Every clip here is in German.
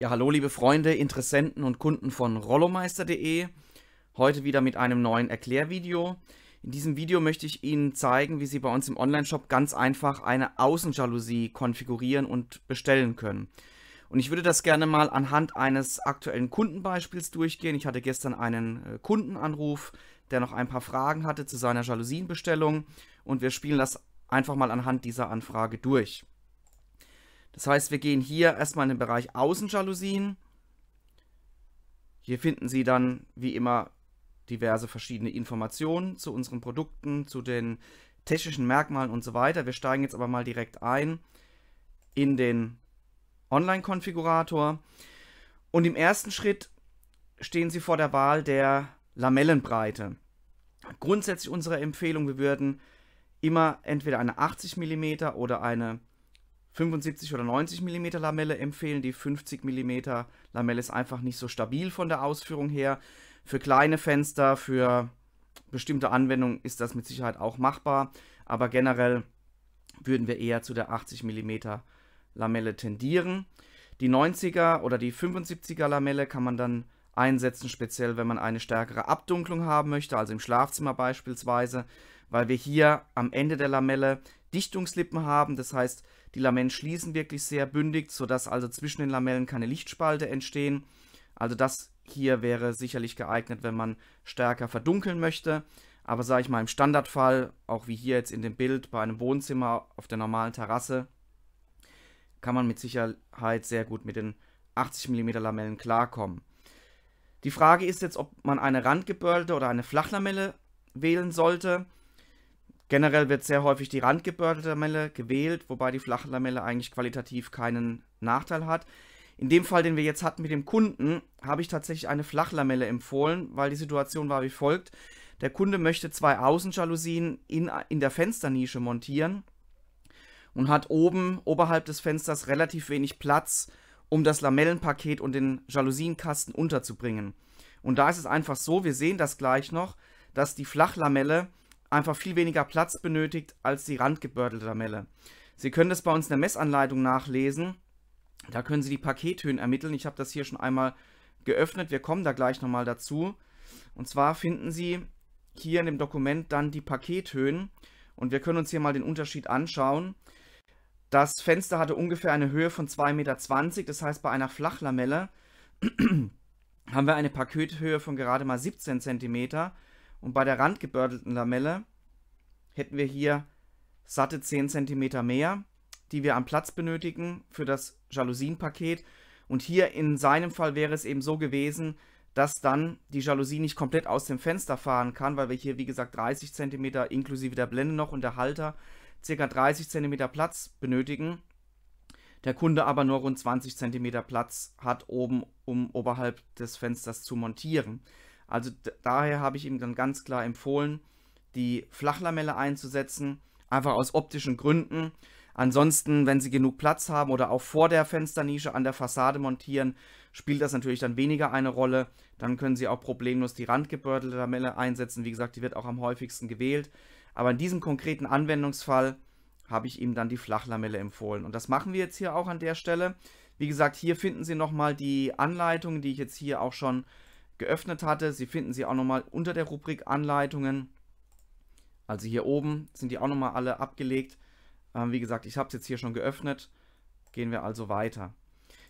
Ja, hallo liebe Freunde, Interessenten und Kunden von rollomeister.de. Heute wieder mit einem neuen Erklärvideo. In diesem Video möchte ich Ihnen zeigen, wie Sie bei uns im Onlineshop ganz einfach eine Außenjalousie konfigurieren und bestellen können. Und ich würde das gerne mal anhand eines aktuellen Kundenbeispiels durchgehen. Ich hatte gestern einen äh, Kundenanruf, der noch ein paar Fragen hatte zu seiner Jalousienbestellung und wir spielen das einfach mal anhand dieser Anfrage durch. Das heißt, wir gehen hier erstmal in den Bereich Außenjalousien. Hier finden Sie dann wie immer diverse verschiedene Informationen zu unseren Produkten, zu den technischen Merkmalen und so weiter. Wir steigen jetzt aber mal direkt ein in den Online-Konfigurator. Und im ersten Schritt stehen Sie vor der Wahl der Lamellenbreite. Grundsätzlich unsere Empfehlung, wir würden immer entweder eine 80 mm oder eine 75 oder 90 mm Lamelle empfehlen. Die 50 mm Lamelle ist einfach nicht so stabil von der Ausführung her. Für kleine Fenster, für bestimmte Anwendungen ist das mit Sicherheit auch machbar. Aber generell würden wir eher zu der 80 mm Lamelle tendieren. Die 90er oder die 75er Lamelle kann man dann einsetzen, speziell wenn man eine stärkere Abdunklung haben möchte, also im Schlafzimmer beispielsweise, weil wir hier am Ende der Lamelle Dichtungslippen haben. Das heißt, die Lamellen schließen wirklich sehr bündig, sodass also zwischen den Lamellen keine Lichtspalte entstehen. Also das hier wäre sicherlich geeignet, wenn man stärker verdunkeln möchte. Aber sage ich mal, im Standardfall, auch wie hier jetzt in dem Bild bei einem Wohnzimmer auf der normalen Terrasse, kann man mit Sicherheit sehr gut mit den 80 mm Lamellen klarkommen. Die Frage ist jetzt, ob man eine randgebörlte oder eine Flachlamelle wählen sollte. Generell wird sehr häufig die randgebördelte Lamelle gewählt, wobei die flache Lamelle eigentlich qualitativ keinen Nachteil hat. In dem Fall, den wir jetzt hatten mit dem Kunden, habe ich tatsächlich eine Flachlamelle empfohlen, weil die Situation war wie folgt. Der Kunde möchte zwei Außenjalousien in, in der Fensternische montieren und hat oben oberhalb des Fensters relativ wenig Platz, um das Lamellenpaket und den Jalousienkasten unterzubringen. Und da ist es einfach so, wir sehen das gleich noch, dass die Flachlamelle einfach viel weniger Platz benötigt als die randgebördelte Lamelle. Sie können das bei uns in der Messanleitung nachlesen. Da können Sie die Pakethöhen ermitteln. Ich habe das hier schon einmal geöffnet. Wir kommen da gleich nochmal dazu. Und zwar finden Sie hier in dem Dokument dann die Pakethöhen. Und wir können uns hier mal den Unterschied anschauen. Das Fenster hatte ungefähr eine Höhe von 2,20 Meter. Das heißt, bei einer Flachlamelle haben wir eine Pakethöhe von gerade mal 17 Zentimeter. Und bei der randgebördelten Lamelle hätten wir hier satte 10 cm mehr, die wir am Platz benötigen für das Jalousienpaket. Und hier in seinem Fall wäre es eben so gewesen, dass dann die Jalousie nicht komplett aus dem Fenster fahren kann, weil wir hier wie gesagt 30 cm inklusive der Blende noch und der Halter ca. 30 cm Platz benötigen. Der Kunde aber nur rund 20 cm Platz hat oben, um oberhalb des Fensters zu montieren. Also daher habe ich ihm dann ganz klar empfohlen, die Flachlamelle einzusetzen, einfach aus optischen Gründen. Ansonsten, wenn sie genug Platz haben oder auch vor der Fensternische an der Fassade montieren, spielt das natürlich dann weniger eine Rolle. Dann können sie auch problemlos die randgebördelte Lamelle einsetzen. Wie gesagt, die wird auch am häufigsten gewählt. Aber in diesem konkreten Anwendungsfall habe ich ihm dann die Flachlamelle empfohlen. Und das machen wir jetzt hier auch an der Stelle. Wie gesagt, hier finden Sie nochmal die Anleitungen, die ich jetzt hier auch schon geöffnet hatte. Sie finden sie auch nochmal unter der Rubrik Anleitungen. Also hier oben sind die auch nochmal alle abgelegt. Ähm, wie gesagt, ich habe es jetzt hier schon geöffnet. Gehen wir also weiter.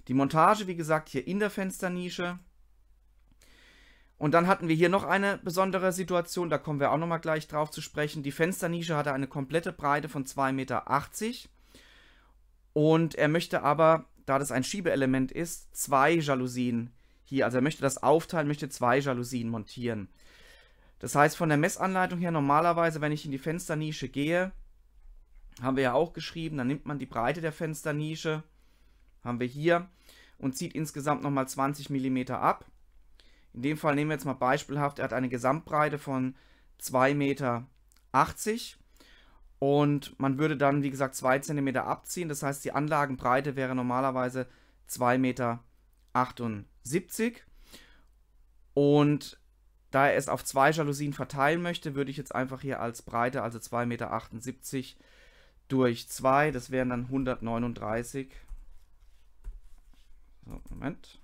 Die Montage, wie gesagt, hier in der Fensternische. Und dann hatten wir hier noch eine besondere Situation, da kommen wir auch nochmal gleich drauf zu sprechen. Die Fensternische hatte eine komplette Breite von 2,80 Meter. Und er möchte aber, da das ein Schiebeelement ist, zwei Jalousien hier, also er möchte das aufteilen, möchte zwei Jalousien montieren. Das heißt, von der Messanleitung her normalerweise, wenn ich in die Fensternische gehe, haben wir ja auch geschrieben, dann nimmt man die Breite der Fensternische, haben wir hier, und zieht insgesamt nochmal 20 mm ab. In dem Fall nehmen wir jetzt mal beispielhaft, er hat eine Gesamtbreite von 2,80 m. Und man würde dann, wie gesagt, 2 cm abziehen. Das heißt, die Anlagenbreite wäre normalerweise 2,78 m. 70. Und da er es auf zwei Jalousien verteilen möchte, würde ich jetzt einfach hier als Breite, also 2,78 Meter durch 2, das wären dann 139. So, Moment.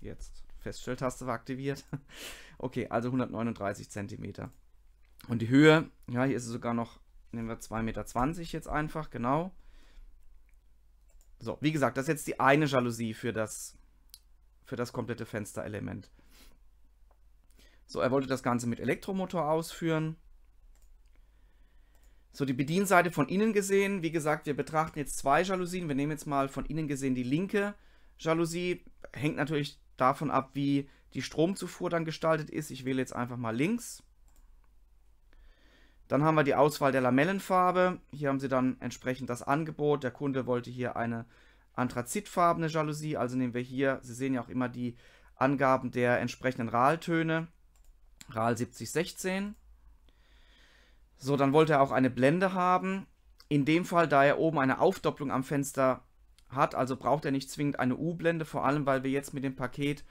Jetzt. Feststelltaste war aktiviert. Okay, also 139 cm. Und die Höhe, ja, hier ist es sogar noch Nehmen wir 2,20 Meter jetzt einfach, genau. So, wie gesagt, das ist jetzt die eine Jalousie für das, für das komplette Fensterelement. So, er wollte das Ganze mit Elektromotor ausführen. So, die Bedienseite von innen gesehen. Wie gesagt, wir betrachten jetzt zwei Jalousien. Wir nehmen jetzt mal von innen gesehen die linke Jalousie. Hängt natürlich davon ab, wie die Stromzufuhr dann gestaltet ist. Ich wähle jetzt einfach mal links. Dann haben wir die Auswahl der Lamellenfarbe. Hier haben sie dann entsprechend das Angebot. Der Kunde wollte hier eine anthrazitfarbene Jalousie, also nehmen wir hier, Sie sehen ja auch immer die Angaben der entsprechenden Raltöne. RAL 7016. So, dann wollte er auch eine Blende haben. In dem Fall, da er oben eine Aufdopplung am Fenster hat, also braucht er nicht zwingend eine U-Blende, vor allem weil wir jetzt mit dem Paket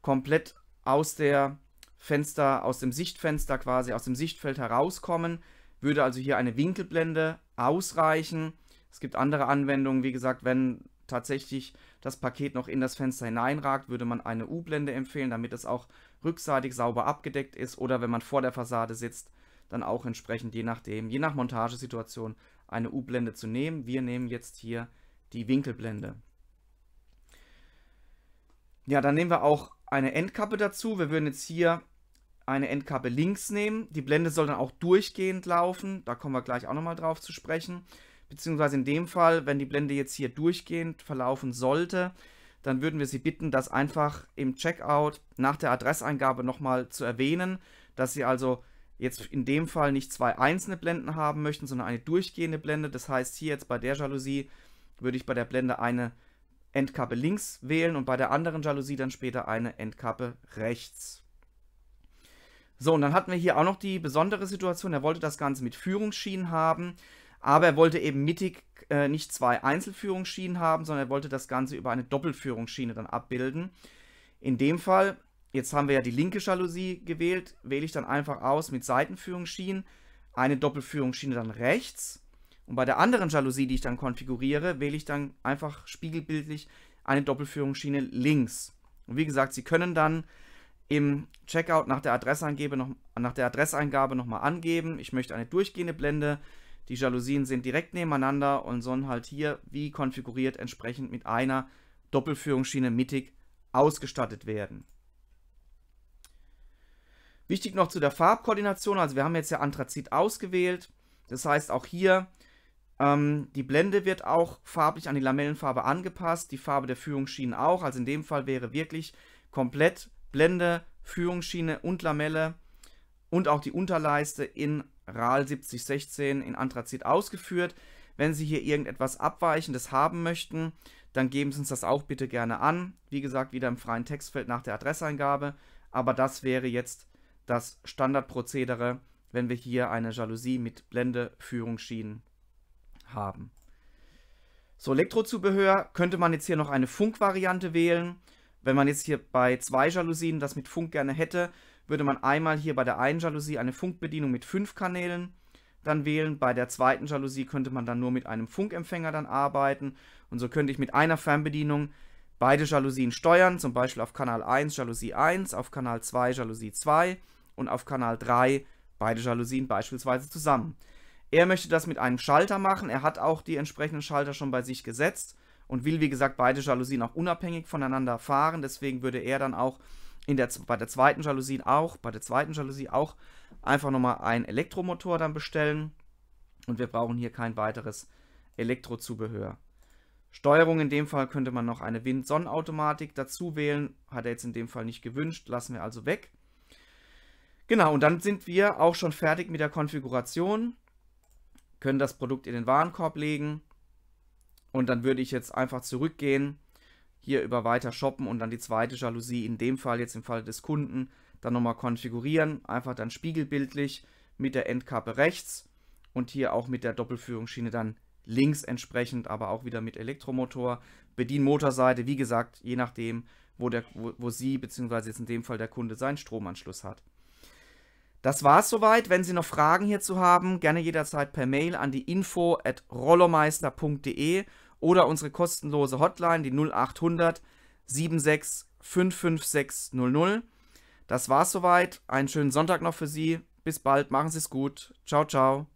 komplett aus der Fenster, aus dem Sichtfenster quasi, aus dem Sichtfeld herauskommen. Würde also hier eine Winkelblende ausreichen. Es gibt andere Anwendungen, wie gesagt, wenn tatsächlich das Paket noch in das Fenster hineinragt, würde man eine U-Blende empfehlen, damit es auch rückseitig sauber abgedeckt ist oder wenn man vor der Fassade sitzt, dann auch entsprechend je nachdem, je nach Montagesituation eine U-Blende zu nehmen. Wir nehmen jetzt hier die Winkelblende. Ja, dann nehmen wir auch eine Endkappe dazu. Wir würden jetzt hier eine Endkappe links nehmen. Die Blende soll dann auch durchgehend laufen. Da kommen wir gleich auch nochmal drauf zu sprechen. Beziehungsweise in dem Fall, wenn die Blende jetzt hier durchgehend verlaufen sollte, dann würden wir Sie bitten, das einfach im Checkout nach der Adresseingabe nochmal zu erwähnen, dass Sie also jetzt in dem Fall nicht zwei einzelne Blenden haben möchten, sondern eine durchgehende Blende. Das heißt, hier jetzt bei der Jalousie würde ich bei der Blende eine Endkappe links wählen und bei der anderen Jalousie dann später eine Endkappe rechts. So, und dann hatten wir hier auch noch die besondere Situation, er wollte das Ganze mit Führungsschienen haben, aber er wollte eben mittig äh, nicht zwei Einzelführungsschienen haben, sondern er wollte das Ganze über eine Doppelführungsschiene dann abbilden. In dem Fall, jetzt haben wir ja die linke Jalousie gewählt, wähle ich dann einfach aus mit Seitenführungsschienen, eine Doppelführungsschiene dann rechts. Und bei der anderen Jalousie, die ich dann konfiguriere, wähle ich dann einfach spiegelbildlich eine Doppelführungsschiene links. Und wie gesagt, Sie können dann im Checkout nach der Adresseingabe noch, nach der Adresseingabe nochmal angeben. Ich möchte eine durchgehende Blende. Die Jalousien sind direkt nebeneinander und sollen halt hier wie konfiguriert entsprechend mit einer Doppelführungsschiene mittig ausgestattet werden. Wichtig noch zu der Farbkoordination, also wir haben jetzt ja Anthrazit ausgewählt, das heißt auch hier, ähm, die Blende wird auch farblich an die Lamellenfarbe angepasst, die Farbe der Führungsschienen auch, also in dem Fall wäre wirklich komplett Blende, Führungsschiene und Lamelle und auch die Unterleiste in RAL 7016 in Anthrazit ausgeführt. Wenn Sie hier irgendetwas Abweichendes haben möchten, dann geben Sie uns das auch bitte gerne an. Wie gesagt, wieder im freien Textfeld nach der Adresseingabe. Aber das wäre jetzt das Standardprozedere, wenn wir hier eine Jalousie mit Blende, Führungsschienen haben. So, Elektrozubehör könnte man jetzt hier noch eine Funkvariante wählen. Wenn man jetzt hier bei zwei Jalousien das mit Funk gerne hätte, würde man einmal hier bei der einen Jalousie eine Funkbedienung mit fünf Kanälen dann wählen. Bei der zweiten Jalousie könnte man dann nur mit einem Funkempfänger dann arbeiten. Und so könnte ich mit einer Fernbedienung beide Jalousien steuern, zum Beispiel auf Kanal 1 Jalousie 1, auf Kanal 2 Jalousie 2 und auf Kanal 3 beide Jalousien beispielsweise zusammen. Er möchte das mit einem Schalter machen. Er hat auch die entsprechenden Schalter schon bei sich gesetzt und will, wie gesagt, beide Jalousien auch unabhängig voneinander fahren. Deswegen würde er dann auch in der, bei der zweiten Jalousie auch, bei der zweiten Jalousie auch einfach nochmal einen Elektromotor dann bestellen. Und wir brauchen hier kein weiteres Elektrozubehör. Steuerung in dem Fall könnte man noch eine Wind-Sonnenautomatik dazu wählen. Hat er jetzt in dem Fall nicht gewünscht, lassen wir also weg. Genau, und dann sind wir auch schon fertig mit der Konfiguration. Können das Produkt in den Warenkorb legen und dann würde ich jetzt einfach zurückgehen, hier über weiter shoppen und dann die zweite Jalousie in dem Fall, jetzt im Fall des Kunden, dann nochmal konfigurieren. Einfach dann spiegelbildlich mit der Endkappe rechts und hier auch mit der Doppelführungsschiene dann links entsprechend, aber auch wieder mit Elektromotor. Bedienmotorseite, wie gesagt, je nachdem, wo, der, wo, wo Sie bzw. jetzt in dem Fall der Kunde seinen Stromanschluss hat. Das war es soweit. Wenn Sie noch Fragen hierzu haben, gerne jederzeit per Mail an die info at rollomeister.de oder unsere kostenlose Hotline, die 0800 76 556 00. Das war's soweit. Einen schönen Sonntag noch für Sie. Bis bald. Machen Sie es gut. Ciao, ciao.